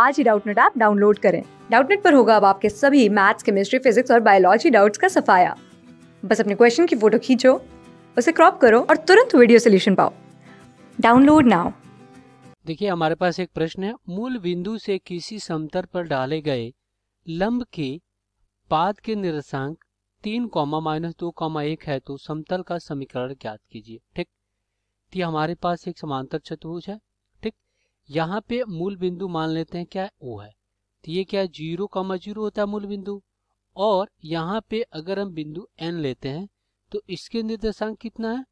आज ही Doubtnut app download करें डाउटनेट पर होगा अब आपके सभी मैथ्स केमिस्ट्री फिजिक्स और बायोलॉजी डाउट्स का सफाया बस अपने क्वेश्चन की फोटो खींचो उसे क्रॉप करो और तुरंत वीडियो सोल्यूशन पाओ डाउनलोड नाउ देखिए हमारे पास एक प्रश्न है मूल बिंदु से किसी समतल पर डाले गए लंब के पाद के निरसांक तीन कॉमा माइनस दो कॉमा एक है तो समतल का समीकरण ज्ञात कीजिए ठीक तो हमारे पास एक समांतर चतुर्भुज है यहाँ पे मूल बिंदु मान लेते हैं क्या ओ है तो ये क्या जीरो कॉमा जीरो होता है मूल बिंदु और यहाँ पे अगर हम बिंदु एन लेते हैं तो इसके निर्देशांक कितना है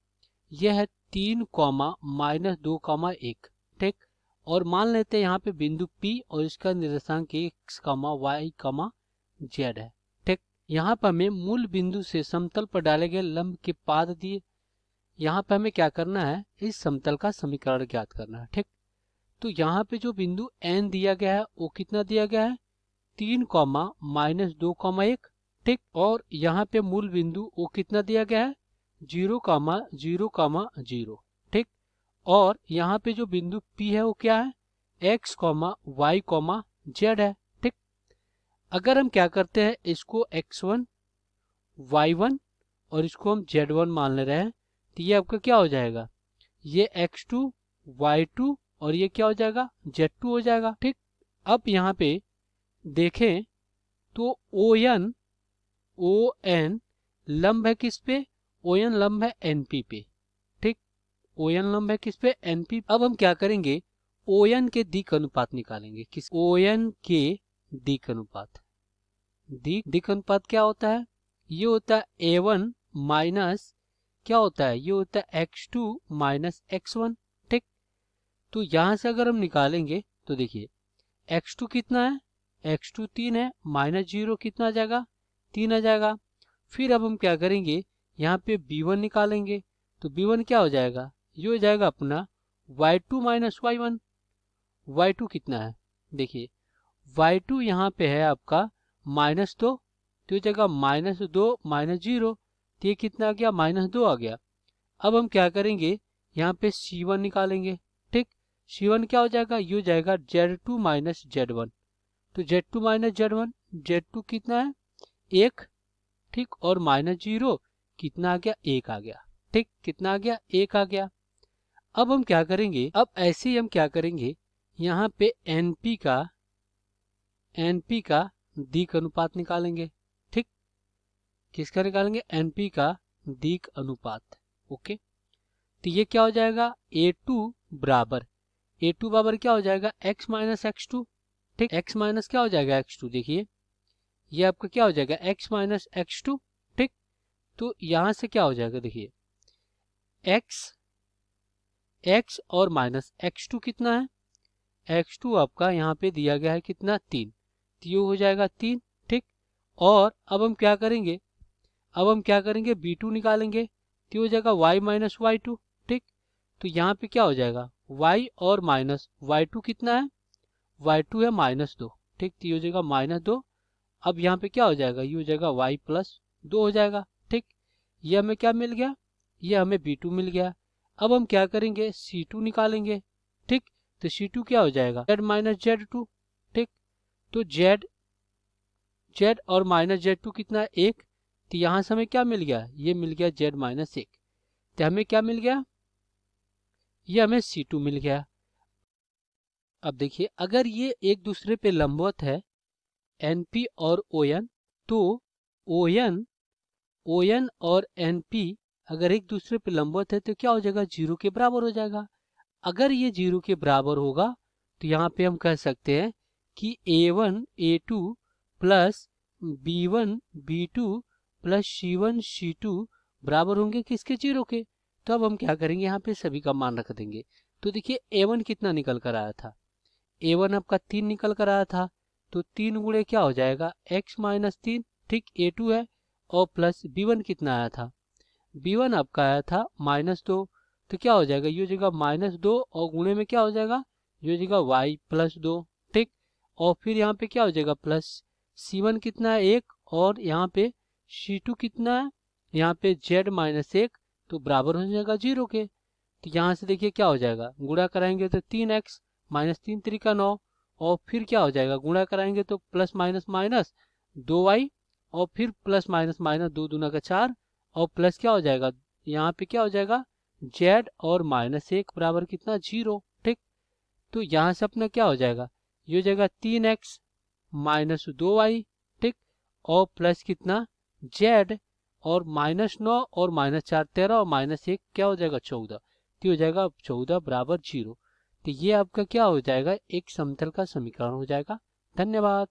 यह है तीन कॉमा माइनस दो कॉमा एक ठीक और मान लेते हैं यहाँ पे बिंदु पी और इसका निर्देशांक x comma y comma z है ठीक यहाँ पर हमें मूल बिंदु से समतल पर डाले गए लंब के पाद दिए यहाँ पर हमें क्या करना है इस समतल का समीकरण ज्ञात करना है ठीक तो यहाँ पे जो बिंदु एन दिया गया है वो कितना दिया गया है तीन कॉमा माइनस दो कॉमा एक ठीक और यहाँ पे मूल बिंदु वो कितना दिया गया है zero comma zero comma zero ठीक और यहाँ पे जो बिंदु पी है वो क्या है x comma y comma z है ठीक अगर हम क्या करते हैं इसको एक्स वन वाई वन और इसको हम जेड वन मान ले रहे हैं तो ये आपका क्या हो जाएगा ये एक्स टू वाई टू और ये क्या हो जाएगा जेड टू हो जाएगा ठीक अब यहाँ पे देखें तो ओ एन ओ एन लंब है किस पे ओ एन लंब है एन पी पे ठीक ओ एन लंब है किस पे एन पी अब हम क्या करेंगे ओ एन के दिक अनुपात निकालेंगे किस ओ एन के दिक अनुपात दिक दिक अनुपात क्या होता है ये होता है ए वन माइनस क्या होता है ये होता है x two minus x one तो यहां से अगर हम निकालेंगे तो देखिए एक्स टू कितना है एक्स टू तीन है माइनस जीरो कितना आ जाएगा तीन आ जाएगा फिर अब हम क्या करेंगे यहाँ पे बी वन निकालेंगे तो बी वन क्या हो जाएगा ये हो जाएगा अपना y two minus y one y two कितना है देखिए वाई टू यहाँ पे है आपका माइनस दो तो ये जगह माइनस दो माइनस जीरो तो ये कितना आ गया माइनस दो आ गया अब हम क्या करेंगे यहाँ पे सी वन निकालेंगे सी वन क्या हो जाएगा यू जाएगा z two minus z one तो z two minus z one z two कितना है एक ठीक और माइनस जीरो कितना आ गया एक आ गया ठीक कितना आ गया एक आ गया अब हम क्या करेंगे अब ऐसे ही हम क्या करेंगे यहाँ पे एनपी का एनपी का दीक अनुपात निकालेंगे ठीक किसका निकालेंगे एनपी का दीक अनुपात ओके तो ये क्या हो जाएगा ए टू बराबर ए टू बराबर क्या हो जाएगा एक्स माइनस एक्स टू ठीक एक्स माइनस क्या हो जाएगा एक्स टू देखिए ये आपका क्या हो जाएगा एक्स माइनस एक्स टू ठीक तो यहां से क्या हो जाएगा देखिए एक्स एक्स और माइनस एक्स टू कितना है एक्स टू आपका यहाँ पे दिया गया है कितना तीन तो हो जाएगा तीन ठीक और अब हम क्या करेंगे अब हम क्या करेंगे बी टू निकालेंगे तो हो जाएगा वाई माइनस वाई टू ठीक तो यहाँ पे क्या हो जाएगा y और माइनस वाई टू कितना है वाई टू है माइनस दो ठीक तो ये हो जाएगा माइनस दो अब यहाँ पे क्या हो जाएगा ये हो जाएगा वाई प्लस दो हो जाएगा ठीक ये हमें क्या मिल गया ये हमें बी टू मिल गया अब हम क्या करेंगे सी टू निकालेंगे ठीक तो सी टू क्या हो जाएगा जेड माइनस जेड टू ठीक तो जेड जेड और माइनस जेड टू कितना है एक तो यहाँ से हमें क्या मिल गया ये मिल गया जेड माइनस एक तो हमें क्या मिल गया ये हमें C2 मिल गया अब देखिए अगर ये एक दूसरे पे लंबवत है NP और ON तो ON ON और NP अगर एक दूसरे पे लंबवत है तो क्या हो जाएगा जीरो के बराबर हो जाएगा अगर ये जीरो के बराबर होगा तो यहाँ पे हम कह सकते हैं कि a one a two plus b one b two plus c one c two बराबर होंगे किसके जीरो के तो अब हम क्या करेंगे यहाँ पे सभी का मान रख देंगे तो देखिए ए कितना निकल कर आया था ए आपका तीन निकल कर आया था तो तीन गुड़े क्या हो जाएगा एक्स माइनस तीन ठीक ए टू है और प्लस बी वन कितना आया था बी वन आपका आया था माइनस दो तो क्या हो जाएगा ये जगह माइनस दो और गुणे में क्या हो जाएगा ये जगह वाई प्लस दो ठीक और फिर यहाँ पे क्या हो जाएगा प्लस सी वन कितना है एक और यहाँ पे सी टू कितना है यहाँ पे जेड माइनस एक तो बराबर हो जाएगा जीरो के तो यहाँ से देखिए क्या हो जाएगा गुणा कराएंगे तो तीन एक्स माइनस तीन तरीका नौ और फिर क्या हो जाएगा गुणा कराएंगे तो प्लस माइनस माइनस दो वाई और फिर प्लस माइनस माइनस दो दूना का चार और प्लस क्या हो जाएगा यहाँ पे क्या हो जाएगा जेड और माइनस एक बराबर कितना जीरो ठीक तो यहाँ से अपना क्या हो जाएगा ये हो जाएगा तीन एक्स माइनस दो वाई ठीक और प्लस कितना जेड और माइनस नौ और माइनस चार तेरह और माइनस एक क्या हो जाएगा चौदह तो हो जाएगा चौदह बराबर जीरो तो ये आपका क्या हो जाएगा एक समतल का समीकरण हो जाएगा धन्यवाद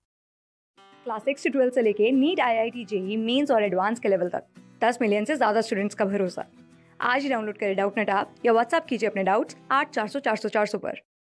क्लास सिक्स से ट्वेल्व से लेके NEET I I T JEE mains और एडवांस के लेवल तक दस मिलियन से ज्यादा स्टूडेंट्स का भरोसा आज ही डाउनलोड करें डाउट नेट आप या व्हाट्सअप कीजिए अपने डाउट्स आठ चार सौ चार सौ चार सौ पर